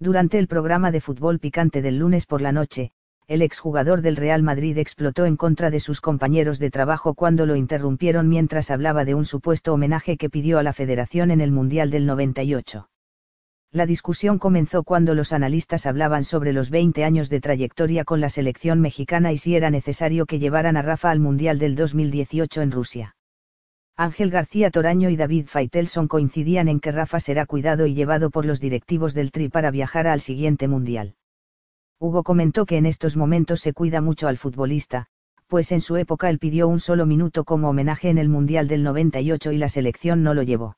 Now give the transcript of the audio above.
Durante el programa de fútbol picante del lunes por la noche, el exjugador del Real Madrid explotó en contra de sus compañeros de trabajo cuando lo interrumpieron mientras hablaba de un supuesto homenaje que pidió a la federación en el Mundial del 98. La discusión comenzó cuando los analistas hablaban sobre los 20 años de trayectoria con la selección mexicana y si era necesario que llevaran a Rafa al Mundial del 2018 en Rusia. Ángel García Toraño y David Faitelson coincidían en que Rafa será cuidado y llevado por los directivos del Tri para viajar al siguiente Mundial. Hugo comentó que en estos momentos se cuida mucho al futbolista, pues en su época él pidió un solo minuto como homenaje en el Mundial del 98 y la selección no lo llevó.